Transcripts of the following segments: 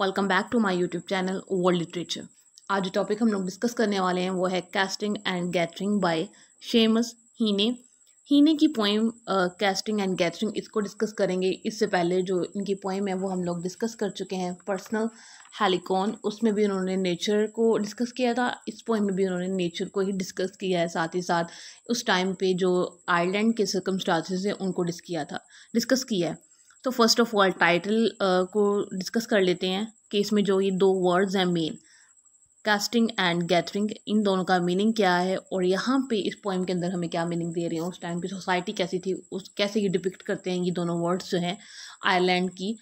Welcome back to my YouTube channel world literature आज जो topic हम लोग डिस्कस करने वाले हैं वो है casting and gathering by Seamus Heaney Heaney की पोइम कैस्टिंग एंड गैदरिंग इसको डिस्कस करेंगे इससे पहले जो इनकी पोइम है वो हम लोग डिस्कस कर चुके हैं पर्सनल हेलीकॉन उसमें भी उन्होंने नेचर को डिस्कस किया था इस पोइम में भी उन्होंने नेचर को ही डिस्कस किया है साथ ही साथ उस टाइम पे जो आयरलैंड के सर्कमस्टांसेस हैं उनको डिस्क किया था डिस्कस किया है तो फर्स्ट ऑफ ऑल टाइटल को डिस्कस कर लेते हैं कि इसमें जो ये दो वर्ड्स हैं मेन कास्टिंग एंड गैदरिंग इन दोनों का मीनिंग क्या है और यहाँ पे इस पोइम के अंदर हमें क्या मीनिंग दे रहे हैं उस टाइम की सोसाइटी कैसी थी उस कैसे ये डिपिक्ट करते हैं ये दोनों वर्ड्स जो हैं आयरलैंड की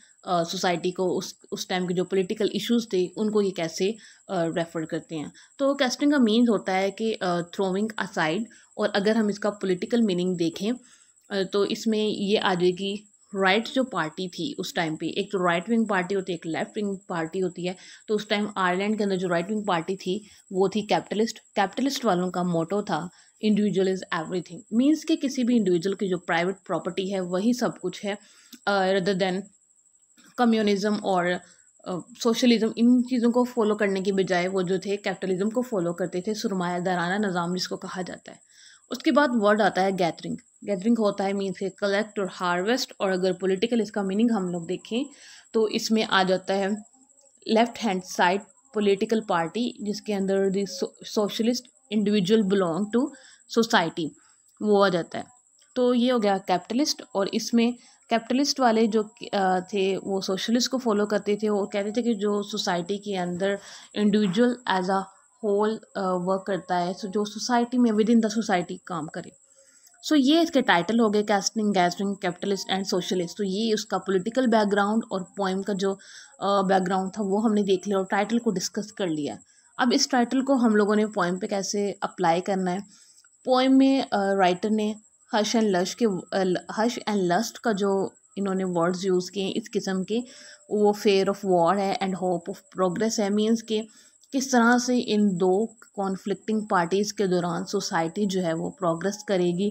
सोसाइटी uh, को उस उस टाइम के जो पॉलिटिकल इश्यूज थे उनको ये कैसे रेफर uh, करते हैं तो कैस्टिंग का मीन्स होता है कि थ्रोइंग uh, असाइड और अगर हम इसका पोलिटिकल मीनिंग देखें uh, तो इसमें ये आ जाएगी राइट जो पार्टी थी उस टाइम पे एक तो राइट विंग पार्टी होती है एक लेफ्ट विंग पार्टी होती है तो उस टाइम आयरलैंड के अंदर जो राइट विंग पार्टी थी वो थी कैपिटलिस्ट कैपिटलिस्ट वालों का मोटो था इंडिविजुअल इज़ एवरीथिंग मीन्स के किसी भी इंडिविजुअल की जो प्राइवेट प्रॉपर्टी है वही सब कुछ है रदर देन कम्युनिज़म और सोशलिज्म uh, इन चीज़ों को फॉलो करने के बजाय वो जो थे कैपिटलिज्म को फॉलो करते थे सरमायादाराना निज़ाम जिसको कहा जाता है उसके बाद वर्ड आता है गैदरिंग गैदरिंग होता है मीन्स कलेक्ट और हार्वेस्ट और अगर पॉलिटिकल इसका मीनिंग हम लोग देखें तो इसमें आ जाता है left hand side political party जिसके अंदर the socialist individual belong to society वो आ जाता है तो ये हो गया कैपिटलिस्ट और इसमें कैपिटलिस्ट वाले जो थे वो सोशलिस्ट को फॉलो करते थे और कहते थे कि जो सोसाइटी के अंदर individual as a whole work uh, करता है सो जो सोसाइटी में विद इन द सोसाइटी काम करे सो so, ये इसके टाइटल हो गए casting gathering capitalist and socialist तो ये उसका पॉलिटिकल बैकग्राउंड और पोइम का जो बैकग्राउंड uh, था वो हमने देख लिया और टाइटल को डिस्कस कर लिया अब इस टाइटल को हम लोगों ने पोइम पे कैसे अप्लाई करना है पोइम में राइटर uh, ने हर्ष एंड लश के हर्ष एंड लस्ट का जो इन्होंने वर्ड्स यूज़ किए इस किस्म के वो फेयर ऑफ वॉर है एंड होप ऑफ प्रोग्रेस है मीन्स के किस तरह से इन दो कॉन्फ्लिक्टिंग पार्टीज़ के दौरान सोसाइटी जो है वो प्रोग्रेस करेगी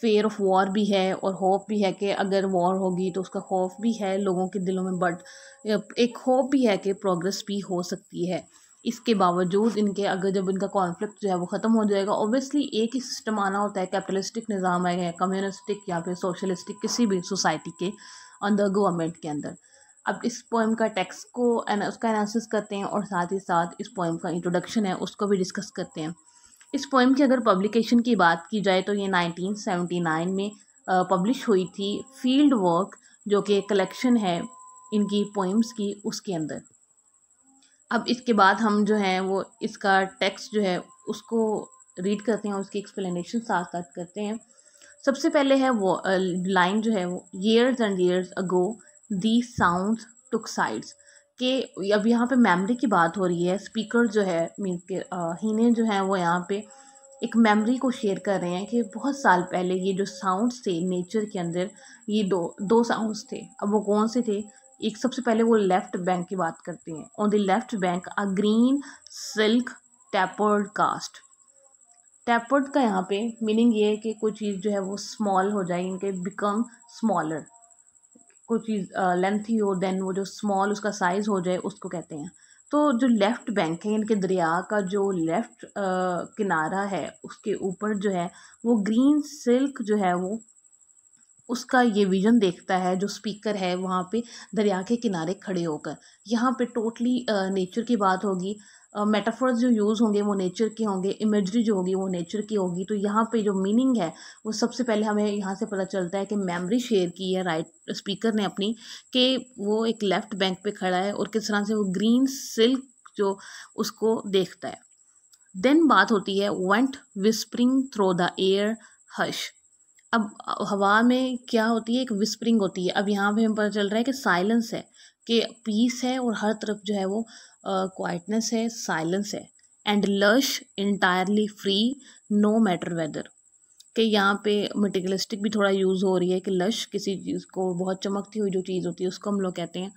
फेयर ऑफ वॉर भी है और होप भी है कि अगर वॉर होगी तो उसका खौफ भी है लोगों के दिलों में बट एक होप भी है कि प्रोग्रेस भी हो सकती है इसके बावजूद इनके अगर जब इनका कॉन्फ्लिक्ट जो है वो ख़त्म हो जाएगा ओबियसली एक ही सिस्टम आना होता है कैपिटलिस्टिक निज़ाम आएगा या कम्युनिस्टिक या फिर सोशलिस्टिक किसी भी सोसाइटी के अंदर गवर्नमेंट के अंदर अब इस पोएम का टेक्स्ट को उसका एनालिसिस करते हैं और साथ ही साथ इस पोएम का इंट्रोडक्शन है उसको भी डिस्कस करते हैं इस पोएम की अगर पब्लिकेशन की बात की जाए तो ये 1979 में पब्लिश हुई थी फील्ड वर्क जो कि कलेक्शन है इनकी पोइम्स की उसके अंदर अब इसके बाद हम जो हैं वो इसका टेक्स्ट जो है उसको रीड करते हैं और उसकी एक्सप्लेनेशन साथ साथ करते हैं सबसे पहले है वो लाइन जो है वो years and years ago the sound took sides के अब यहाँ पे मेमोरी की बात हो रही है स्पीकर जो है मीन के हीने जो हैं वो यहाँ पे एक मेमोरी को शेयर कर रहे हैं कि बहुत साल पहले ये जो साउंड्स थे नेचर के अंदर ये दो दो साउंड्स थे अब वो कौन से थे एक सबसे पहले वो लेफ़्ट बैंक की बात करते हैं on the left bank a green silk tapered cast tapered का यहाँ पे मीनिंग ये है कि कोई चीज़ जो है वो स्मॉल हो जाए इनके बिकम स्मॉलर कोई चीज़ लेंथी हो देन वो जो स्मॉल उसका साइज़ हो जाए उसको कहते हैं तो जो लेफ़्ट बैंक है इनके दरिया का जो लेफ़्ट किनारा है उसके ऊपर जो है वो ग्रीन सिल्क जो है वो उसका ये विजन देखता है जो स्पीकर है वहाँ पे दरिया के किनारे खड़े होकर यहाँ पे टोटली नेचर की बात होगी मेटाफर्स जो यूज़ होंगे वो नेचर के होंगे इमेजरी जो होगी वो नेचर की होगी तो यहाँ पे जो मीनिंग है वो सबसे पहले हमें यहाँ से पता चलता है कि मेमोरी शेयर की है राइट स्पीकर ने अपनी कि वो एक लेफ़्ट बैंक पे खड़ा है और किस तरह से वो ग्रीन सिल्क जो उसको देखता है देन बात होती है went whispering through the air hush अब हवा में क्या होती है एक विस्परिंग होती है अब यहाँ पे हमें पता चल रहा है कि साइलेंस है कि पीस है और हर तरफ जो है वो क्वाइटनेस है साइलेंस है and lush entirely free no matter whether कि यहाँ पे मटेरियलिस्टिक भी थोड़ा यूज़ हो रही है कि लश किसी चीज़ को बहुत चमकती हुई जो चीज़ होती है उसको हम लोग कहते हैं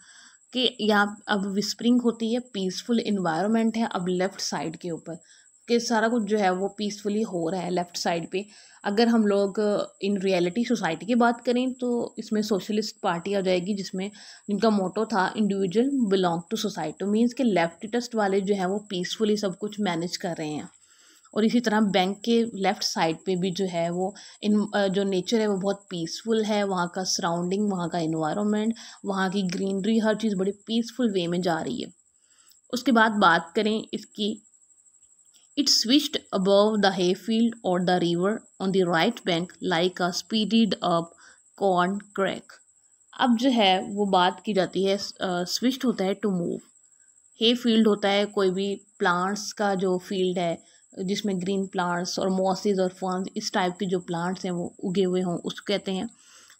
कि यहाँ अब विस्परिंग होती है पीसफुल इन्वायरमेंट है अब लेफ़्ट साइड के ऊपर कि सारा कुछ जो है वो पीसफुली हो रहा है लेफ़्ट साइड पे अगर हम लोग इन रियलिटी सोसाइटी की बात करें तो इसमें सोशलिस्ट पार्टी आ जाएगी जिसमें जिनका मोटो था individual belong to society means के लेफ्टिस्ट वाले जो है वो पीसफुली सब कुछ मैनेज कर रहे हैं और इसी तरह बैंक के लेफ़्ट साइड पे भी जो है वो इन uh, जो नेचर है वो बहुत पीसफुल है वहाँ का सराउंडिंग वहाँ का इन्वायरमेंट वहाँ की ग्रीनरी हर चीज़ बड़ी पीसफुल वे में जा रही है उसके बाद बात करें इसकी It swished above the hayfield or the river on the right bank like a speeded up corn crack. अब जो है वो बात की जाती है स्विस्ट होता है टू मूव हे फील्ड होता है कोई भी प्लांट्स का जो फील्ड है जिसमें ग्रीन प्लांट्स और मॉसिस और फर्न इस टाइप के जो प्लांट्स हैं वो उगे हुए हों उसको कहते हैं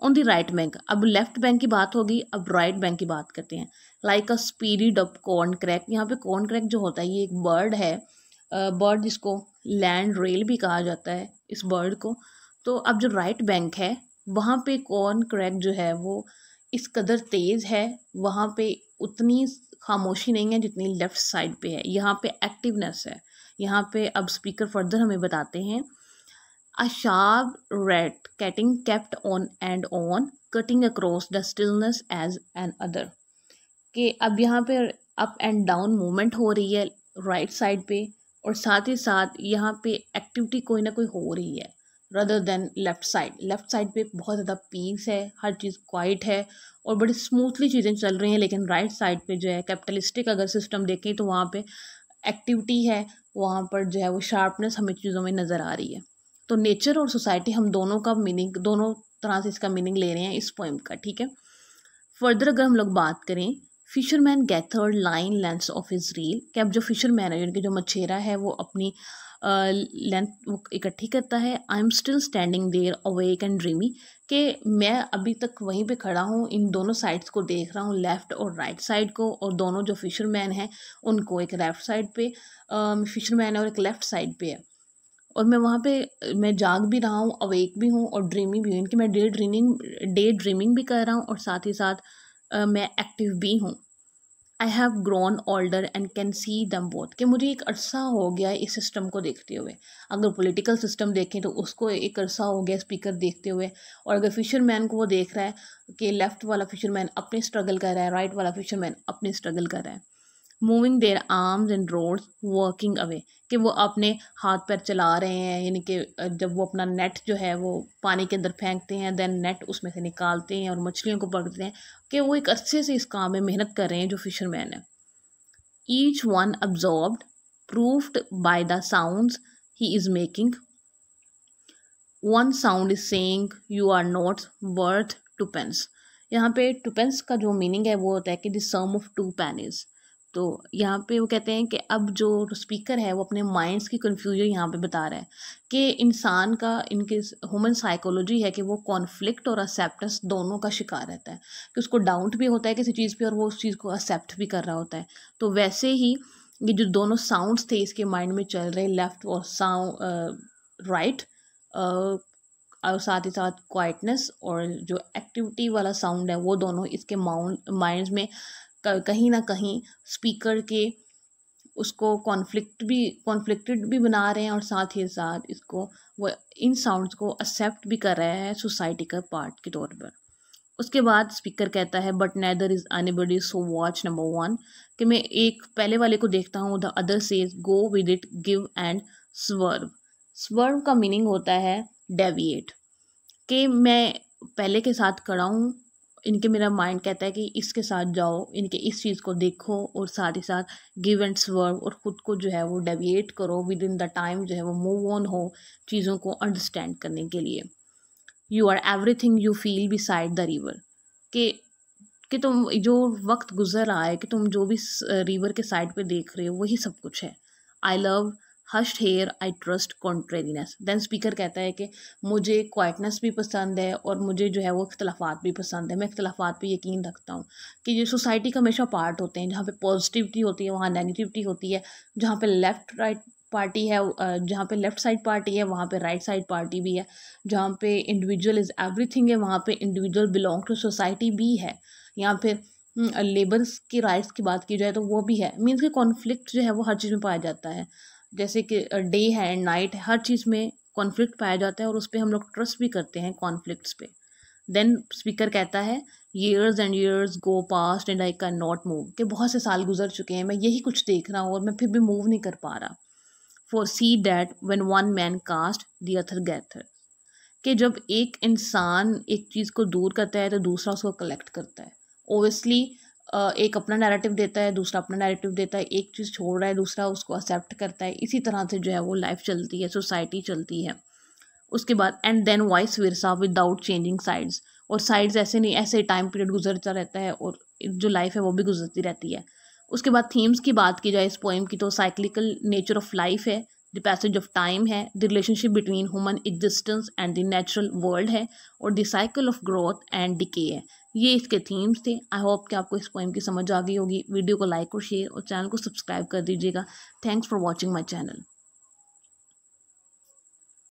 ऑन द राइट बैंक अब लेफ्ट बैंक की बात होगी अब राइट बैंक की बात करते हैं like a speeded up corn crake यहाँ पे कॉर्न क्रैक जो होता है ये एक बर्ड है बर्ड जिसको लैंड रेल भी कहा जाता है इस बर्ड को तो अब जो राइट बैंक है वहाँ पे कॉर्न क्रैक जो है वो इस कदर तेज़ है वहाँ पे उतनी खामोशी नहीं है जितनी लेफ़्ट साइड पे है यहाँ पे एक्टिवनेस है यहाँ पे अब स्पीकर फर्दर हमें बताते हैं A sharp red getting kept on and on, cutting across the stillness as an कि अब यहाँ पे अप एंड डाउन मूवमेंट हो रही है राइट right साइड पे और साथ ही साथ यहाँ पे एक्टिविटी कोई ना कोई हो रही है rather than left side left side पे बहुत ज़्यादा पीस है हर चीज़ क्वाइट है और बड़ी स्मूथली चीज़ें चल रही हैं लेकिन राइट साइड पे जो है कैपिटलिस्टिक अगर सिस्टम देखें तो वहाँ पे एक्टिविटी है वहाँ पर जो है वो शार्पनेस हमें चीज़ों में नज़र आ रही है तो नेचर और सोसाइटी हम दोनों का मीनिंग दोनों तरह से इसका मीनिंग ले रहे हैं इस पोइम का ठीक है फर्दर अगर हम लोग बात करें fisherman gathered line length of his reel कि अब जो फिशरमैन है यानी कि जो मछेरा है वो अपनी लेंथ इकट्ठी करता है I am still standing there awake and dreamy कि मैं अभी तक वहीं पे खड़ा हूँ इन दोनों साइड्स को देख रहा हूँ लेफ़्ट और राइट right साइड को और दोनों जो फिशरमैन हैं उनको एक लेफ़्ट साइड पे फिशरमैन है और एक लेफ़्ट साइड पे है और मैं वहाँ पे मैं जाग भी रहा हूँ अवेक भी हूँ और ड्रीमिंग भी हूँ इनकी मैं डे ड्रीमिंग डे ड्रीमिंग भी कर रहा हूँ और साथ ही साथ मैं एक्टिव भी हूँ I have grown older and can see them both कि मुझे एक अरसा हो गया इस सिस्टम को देखते हुए अगर पॉलिटिकल सिस्टम देखें तो उसको एक अरसा हो गया स्पीकर देखते हुए और अगर फिशरमैन को वो देख रहा है कि लेफ़्ट वाला फिशरमैन अपने स्ट्रगल कर रहा है राइट वाला फिशरमैन अपने स्ट्रगल कर रहा है moving their arms and rods working away कि वो अपने हाथ पैर चला रहे हैं यानी कि जब वो अपना नेट जो है वो पानी के अंदर फेंकते हैं देन नेट उसमें से निकालते हैं और मछलियों को पकड़ते हैं कि वो एक अच्छे से इस काम में मेहनत कर रहे हैं जो फिशरमैन है each one absorb proofed by the sound he is making one sound is saying you are not worth two pence यहाँ पे टू पेंस का जो मीनिंग है वो होता है कि the sum of two pennies तो यहाँ पे वो कहते हैं कि अब जो स्पीकर है वो अपने माइंड्स की कन्फ्यूजन यहाँ पे बता रहा है कि इंसान का इनके ह्यूमन साइकोलॉजी है कि वो कॉन्फ्लिक्ट और एक्सेप्टेंस दोनों का शिकार रहता है कि उसको डाउट भी होता है किसी चीज़ पे और वो उस चीज़ को एक्सेप्ट भी कर रहा होता है तो वैसे ही ये जो दोनों साउंड्स थे इसके माइंड में चल रहे लेफ़्ट और साउंड राइट और साथ ही साथ क्वाइटनेस और जो एक्टिविटी वाला साउंड है वो दोनों इसके माउंड माइंड में कहीं ना कहीं स्पीकर के उसको कॉन्फ्लिक्ट भी कॉन्फ्लिक्टेड भी बना रहे हैं और साथ ही साथ इसको वो इन साउंड्स को एक्सेप्ट भी कर रहा है सोसाइटी का पार्ट के तौर पर उसके बाद स्पीकर कहता है but neither is anybody so watch number one कि मैं एक पहले वाले को देखता हूँ the other says go with it give and swerve swerve का मीनिंग होता है डेविएट कि मैं पहले के साथ खड़ा हूँ इनके मेरा माइंड कहता है कि इसके साथ जाओ इनके इस चीज़ को देखो और साथ ही साथ गिव एंड स्वर्व और ख़ुद को जो है वो डेविएट करो विद इन द टाइम जो है वो मूव ऑन हो चीज़ों को अंडरस्टैंड करने के लिए you are everything you feel beside the river के कि तुम जो वक्त गुजर रहा है कि तुम जो भी रिवर के साइड पे देख रहे हो वही सब कुछ है I love hushed hair I trust contrariness then speaker कहता है कि मुझे क्वाइटनेस भी पसंद है और मुझे जो है वो इख्तलाफात भी पसंद है मैं इख्तलाफात पर यकीन रखता हूँ कि ये सोसाइटी का हमेशा पार्ट होते हैं जहाँ पर पॉजिटिविटी होती है वहाँ नेगेटिविटी होती है जहाँ पर लेफ़्ट राइट पार्टी है जहाँ पे लेफ़्ट साइड पार्टी है वहाँ पे राइट साइड पार्टी भी है जहाँ पे इंडिविजुअल इज़ एवरीथिंग है वहाँ पे इंडिविजुअल बिलोंग टू सोसाइटी भी है यहाँ फिर लेबर्स की राइट्स की बात की जाए तो वो भी है मीन्स के कॉन्फ्लिक्ट जो है वो हर चीज़ में पाया जाता है जैसे कि डे है एंड नाइट है हर चीज़ में कॉन्फ्लिक्ट पाया जाता है और उस पर हम लोग ट्रस्ट भी करते हैं कॉन्फ्लिक्ट्स पे देन स्पीकर कहता है years and years go past and I can not move कि बहुत से साल गुजर चुके हैं मैं यही कुछ देख रहा हूँ और मैं फिर भी मूव नहीं कर पा रहा for see that when one man cast the other gather कि जब एक इंसान एक चीज़ को दूर करता है तो दूसरा उसको कलेक्ट करता है ओबियसली एक अपना नैरेटिव देता है दूसरा अपना नैरेटिव देता है एक चीज़ छोड़ रहा है दूसरा उसको एक्सेप्ट करता है इसी तरह से जो है वो लाइफ चलती है सोसाइटी चलती है उसके बाद and then vice versa without changing sides और साइड्स ऐसे नहीं ऐसे टाइम पीरियड गुजरता रहता है और जो लाइफ है वो भी गुजरती रहती है उसके बाद थीम्स की बात की जाए इस पोइम की तो साइक्लिकल नेचर ऑफ लाइफ है द पैसेज ऑफ टाइम है the relationship between human existence and the natural world है और the cycle of growth and decay है ये इसके थीम्स थे आई होप कि आपको इस पोइम की समझ आ गई होगी वीडियो को लाइक और शेयर और चैनल को सब्सक्राइब कर दीजिएगा thanks for watching my channel